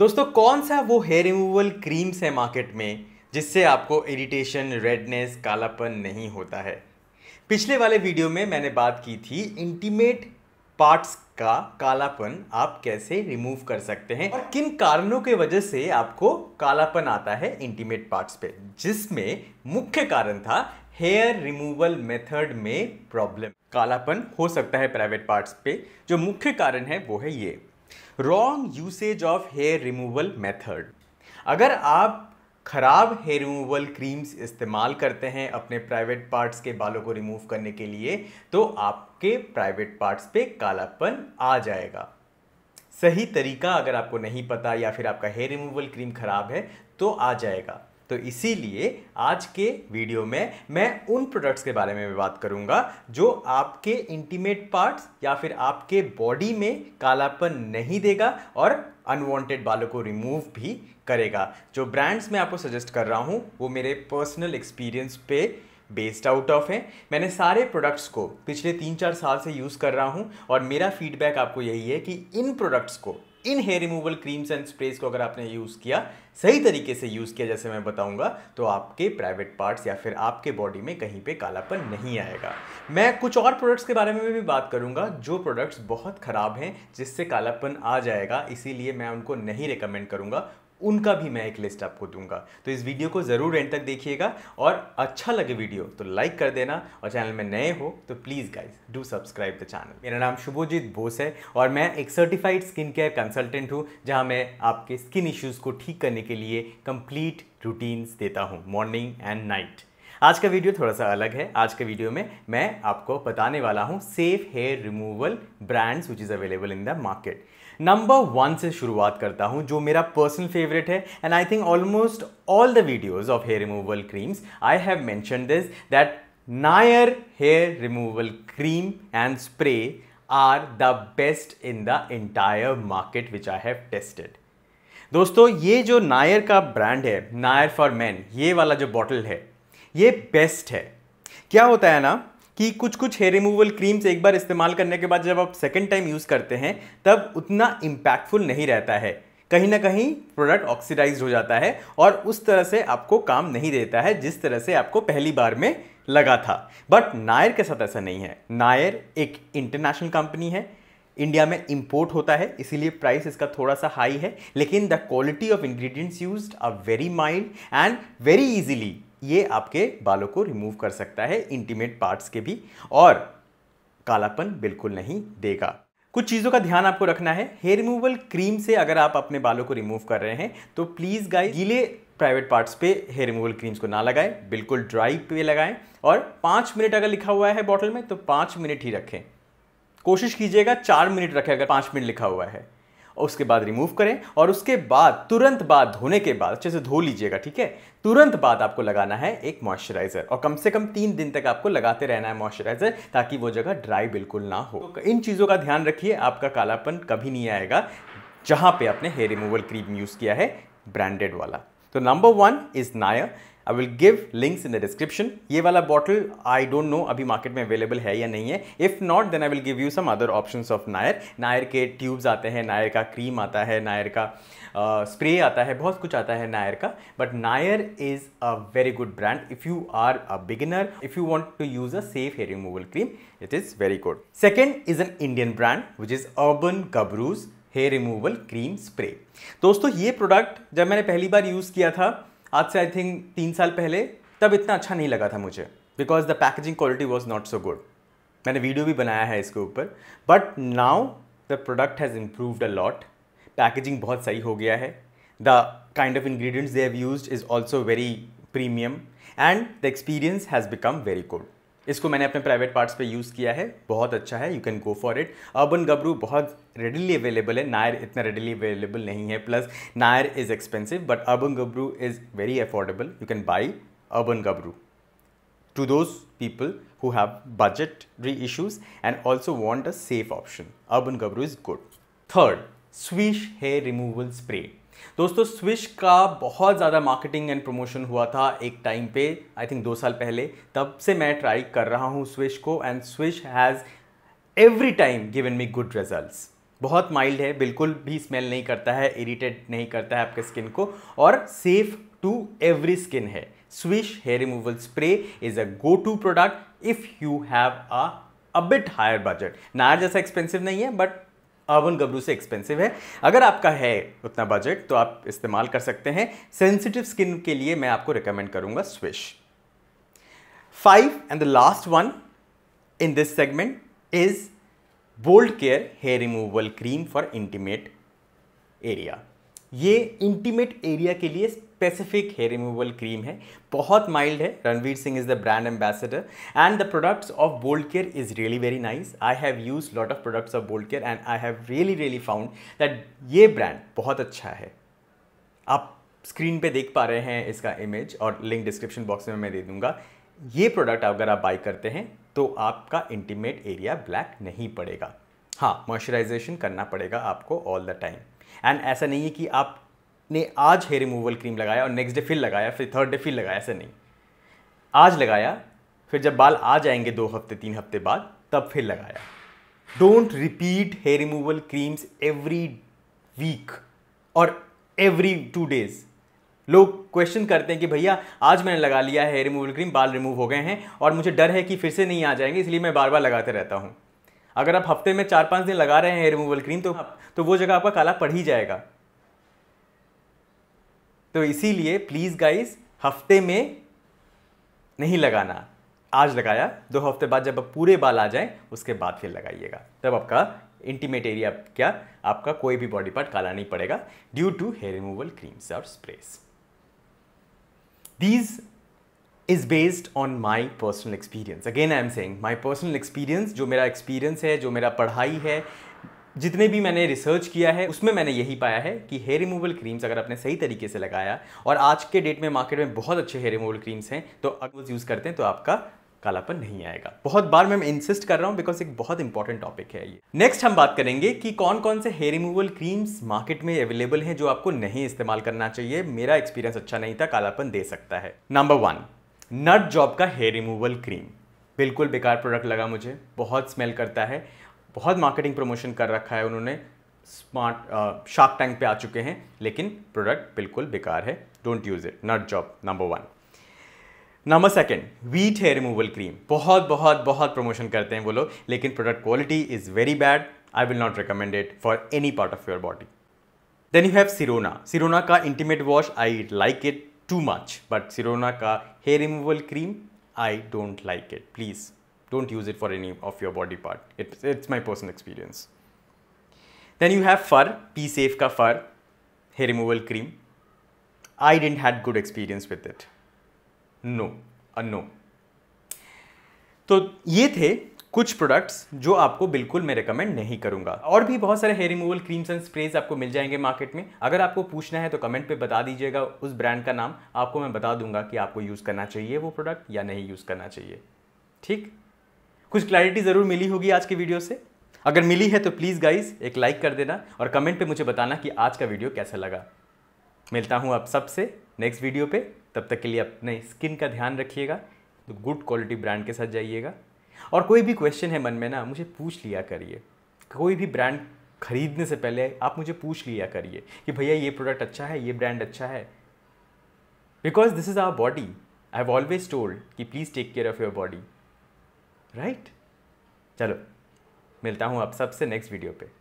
दोस्तों कौन सा वो हेयर रिमूवल क्रीम्स है मार्केट में जिससे आपको इरिटेशन रेडनेस कालापन नहीं होता है पिछले वाले वीडियो में मैंने बात की थी इंटीमेट पार्ट्स का कालापन आप कैसे रिमूव कर सकते हैं और किन कारणों के वजह से आपको कालापन आता है इंटीमेट पार्ट्स पे जिसमें मुख्य कारण था हेयर रिमूवल मेथड में प्रॉब्लम कालापन हो सकता है प्राइवेट पार्ट्स पे जो मुख्य कारण है वो है ये wrong usage of hair removal method अगर आप ख़राब हेयर रिमूवल क्रीम्स इस्तेमाल करते हैं अपने प्राइवेट पार्ट्स के बालों को रिमूव करने के लिए तो आपके प्राइवेट पार्ट्स पे कालापन आ जाएगा सही तरीका अगर आपको नहीं पता या फिर आपका हेयर रिमूवल क्रीम ख़राब है तो आ जाएगा तो इसीलिए आज के वीडियो में मैं उन प्रोडक्ट्स के बारे में भी बात करूंगा जो आपके इंटीमेट पार्ट्स या फिर आपके बॉडी में कालापन नहीं देगा और अनवांटेड बालों को रिमूव भी करेगा जो ब्रांड्स मैं आपको सजेस्ट कर रहा हूँ वो मेरे पर्सनल एक्सपीरियंस पे बेस्ड आउट ऑफ है मैंने सारे प्रोडक्ट्स को पिछले तीन चार साल से यूज़ कर रहा हूँ और मेरा फीडबैक आपको यही है कि इन प्रोडक्ट्स को इन hair removal creams and sprays को अगर आपने यूज़ किया सही तरीके से यूज़ किया जैसे मैं बताऊंगा तो आपके प्राइवेट पार्ट्स या फिर आपके बॉडी में कहीं पे कालापन नहीं आएगा मैं कुछ और प्रोडक्ट्स के बारे में भी बात करूंगा जो प्रोडक्ट्स बहुत ख़राब हैं जिससे कालापन आ जाएगा इसीलिए मैं उनको नहीं रिकमेंड करूंगा उनका भी मैं एक लिस्ट आपको दूंगा तो इस वीडियो को ज़रूर एंड तक देखिएगा और अच्छा लगे वीडियो तो लाइक कर देना और चैनल में नए हो तो please guys do subscribe the channel मेरा नाम शुभोजीत बोस है और मैं एक सर्टिफाइड स्किन केयर कंसल्टेंट हूँ जहाँ मैं आपके स्किन इश्यूज़ को ठीक करने के लिए कंप्लीट रूटीन्स देता हूँ मॉर्निंग एंड नाइट आज का वीडियो थोड़ा सा अलग है आज के वीडियो में मैं आपको बताने वाला हूँ safe hair removal brands which is available in the market number one से शुरुआत करता हूँ जो मेरा पर्सनल फेवरेट है and I think almost all the videos of hair removal creams I have mention this that Nair hair removal cream and spray are the best in the entire market which I have tested दोस्तों ये जो नायर का brand है Nair for man ये वाला जो bottle है ये बेस्ट है क्या होता है ना कि कुछ कुछ हेयर रिमूवल क्रीम्स एक बार इस्तेमाल करने के बाद जब आप सेकेंड टाइम यूज़ करते हैं तब उतना इम्पैक्टफुल नहीं रहता है कहीं ना कहीं प्रोडक्ट ऑक्सीडाइज हो जाता है और उस तरह से आपको काम नहीं देता है जिस तरह से आपको पहली बार में लगा था बट नायर के साथ ऐसा नहीं है नायर एक इंटरनेशनल कंपनी है इंडिया में इंपोर्ट होता है इसीलिए प्राइस इसका थोड़ा सा हाई है लेकिन the quality of ingredients used are very mild and very easily ये आपके बालों को रिमूव कर सकता है इंटीमेट पार्ट्स के भी और कालापन बिल्कुल नहीं देगा कुछ चीज़ों का ध्यान आपको रखना है हेयर रिमूवल क्रीम से अगर आप अपने बालों को रिमूव कर रहे हैं तो प्लीज़ गाय गीले प्राइवेट पार्ट्स पे हेयर रिमूवल क्रीम्स को ना लगाएं बिल्कुल ड्राई पे लगाएं और पाँच मिनट अगर लिखा हुआ है बॉटल में तो पाँच मिनट ही रखें कोशिश कीजिएगा चार मिनट रखें अगर पाँच मिनट लिखा हुआ है और उसके बाद रिमूव करें और उसके बाद तुरंत बाद धोने के बाद अच्छे से धो लीजिएगा ठीक है तुरंत बाद आपको लगाना है एक मॉइस्चराइजर और कम से कम तीन दिन तक आपको लगाते रहना है मॉइस्चराइजर ताकि वो जगह ड्राई बिल्कुल ना हो तो इन चीज़ों का ध्यान रखिए आपका कालापन कभी नहीं आएगा जहाँ पे आपने हेयर रिमूवल क्रीम यूज़ किया है ब्रांडेड वाला तो number one is Nair I will give links in the description ये वाला बॉटल आई डोंट नो अभी मार्केट में अवेलेबल है या नहीं है if not then I will give you some other option of Nair Nair के ट्यूब्स आते हैं नायर का क्रीम आता है नायर का स्प्रे uh, आता है बहुत कुछ आता है नायर का but Nair is a very good brand if you are a beginner if you want to use a safe hair removal cream it is very good second is an Indian brand which is Urban Gabru's hair removal cream spray दोस्तों ये product जब मैंने पहली बार use किया था आज से I think तीन साल पहले तब इतना अच्छा नहीं लगा था मुझे because the packaging quality was not so good मैंने वीडियो भी बनाया है इसके ऊपर but now the product has improved a lot packaging बहुत सही हो गया है the kind of ingredients they have use is also very premium and the experience has become very good इसको मैंने अपने प्राइवेट पार्ट्स पे यूज़ किया है बहुत अच्छा है you can go for it Urban Gabru बहुत रेडिली अवेलेबल है नायर इतना रेडिली अवेलेबल नहीं है plus Nair is expensive but Urban Gabru is very affordable you can buy Urban Gabru to those people who have री issues and also want a safe option. Urban Gabru is good. Third, Swish Hair Removal Spray. दोस्तों Swish का बहुत ज़्यादा marketing and promotion हुआ था एक time पे I think दो साल पहले तब से मैं ट्राई कर रहा हूँ स्विश को and Swish has every time given me good results बहुत माइल्ड है बिल्कुल भी स्मेल नहीं करता है इरिटेट नहीं करता है आपके स्किन को और सेफ टू एवरी स्किन है Swish hair removal spray is a go to product if you have a a bit higher budget Nair जैसा एक्सपेंसिव नहीं है बट आवन गबरू से एक्सपेंसिव है अगर आपका है उतना बजट तो आप इस्तेमाल कर सकते हैं सेंसिटिव स्किन के लिए मैं आपको रिकमेंड करूंगा Swiss five and the last one in this segment is Bold Care hair removal cream for intimate area ये इंटीमेट एरिया के लिए स्पेसिफिक हेयर रिमूवल क्रीम है बहुत माइल्ड है Ranveer Singh is the brand ambassador and the products of Bold Care is really very nice I have use lot of products of Bold Care and I have really really found that ये brand बहुत अच्छा है आप screen पे देख पा रहे हैं इसका इमेज और लिंक डिस्क्रिप्शन बॉक्स में मैं दे दूंगा ये प्रोडक्ट अगर आप बाई करते हैं तो आपका इंटीमेट एरिया ब्लैक नहीं पड़ेगा हाँ मॉइस्चराइजेशन करना पड़ेगा आपको ऑल द टाइम एंड ऐसा नहीं है कि आपने आज हेयर रिमूवल क्रीम लगाया और नेक्स्ट डे फिर लगाया फिर थर्ड डे फिर लगाया ऐसा नहीं आज लगाया फिर जब बाल आ जाएंगे दो हफ्ते तीन हफ्ते बाद तब फिर लगाया don't repeat hair removal creams every week और एवरी टू डेज लोग क्वेश्चन करते हैं कि भैया आज मैंने लगा लिया है हेयर रिमूवल क्रीम बाल रिमूव हो गए हैं और मुझे डर है कि फिर से नहीं आ जाएंगे इसलिए मैं बार बार लगाते रहता हूँ अगर आप हफ्ते में चार पांच दिन लगा रहे हैं हेयर रिमूवल क्रीम तो तो वो जगह आपका काला पड़ ही जाएगा तो इसीलिए प्लीज़ गाइस हफ्ते में नहीं लगाना आज लगाया दो हफ्ते बाद जब आप पूरे बाल आ जाएं उसके बाद फिर लगाइएगा तब आपका इंटीमेट एरिया क्या आपका कोई भी बॉडी पार्ट काला नहीं पड़ेगा due to hair removal creams और sprays these is based on my personal experience again I am saying my personal experience जो मेरा एक्सपीरियंस है जो मेरा पढ़ाई है जितने भी मैंने रिसर्च किया है उसमें मैंने यही पाया है कि हेयर रिमूवल क्रीम्स अगर आपने सही तरीके से लगाया और आज के डेट में मार्केट में बहुत अच्छे हेयर रिमूवल क्रीम्स हैं तो अगर वो यूज़ करते हैं तो आपका कालापन नहीं आएगा बहुत बार मैं इंसिस्ट कर रहा हूँ बिकॉज एक बहुत इंपॉर्टेंट टॉपिक है ये नेक्स्ट हम बात करेंगे कि कौन कौन से हेयर रिमूवल क्रीम्स मार्केट में अवेलेबल हैं जो आपको नहीं इस्तेमाल करना चाहिए मेरा एक्सपीरियंस अच्छा नहीं था कालापन दे सकता है नंबर वन नट जॉब का हेयर रिमूवल क्रीम बिल्कुल बेकार प्रोडक्ट लगा मुझे बहुत स्मेल करता है बहुत मार्केटिंग प्रमोशन कर रखा है उन्होंने स्मार्ट शार्क टैंक पे आ चुके हैं लेकिन प्रोडक्ट बिल्कुल बेकार है don't use it nut job number one number second Veet hair removal cream बहुत बहुत बहुत प्रमोशन करते हैं वो लोग लेकिन product quality is very bad I will not recommend it for any part of your body then you have Sirona Sirona का intimate wash I like it too much but Sirona ka hair removal cream I don't like it please don't use it for any of your body part it's my personal experience then you have fur P safe ka fur hair removal cream I didn't had good experience with it no a uh, no तो ये थे कुछ products जो आपको बिल्कुल मैं recommend नहीं करूंगा और भी बहुत सारे hair removal creams and sprays आपको मिल जाएंगे मार्केट में अगर आपको पूछना है तो कमेंट पे बता दीजिएगा उस ब्रांड का नाम आपको मैं बता दूंगा कि आपको यूज़ करना चाहिए वो प्रोडक्ट या नहीं यूज़ करना चाहिए ठीक कुछ क्लैरिटी ज़रूर मिली होगी आज के वीडियो से अगर मिली है तो प्लीज़ गाइज एक लाइक कर देना और कमेंट पर मुझे बताना कि आज का वीडियो कैसा लगा मिलता हूँ आप सबसे नेक्स्ट वीडियो पर तब तक के लिए अपने स्किन का ध्यान रखिएगा तो गुड क्वालिटी ब्रांड के साथ जाइएगा और कोई भी क्वेश्चन है मन में ना मुझे पूछ लिया करिए कोई भी ब्रांड खरीदने से पहले आप मुझे पूछ लिया करिए कि भैया ये प्रोडक्ट अच्छा है ये ब्रांड अच्छा है because this is our body I have always told कि please take care of your body right चलो मिलता हूँ आप सबसे नेक्स्ट वीडियो पर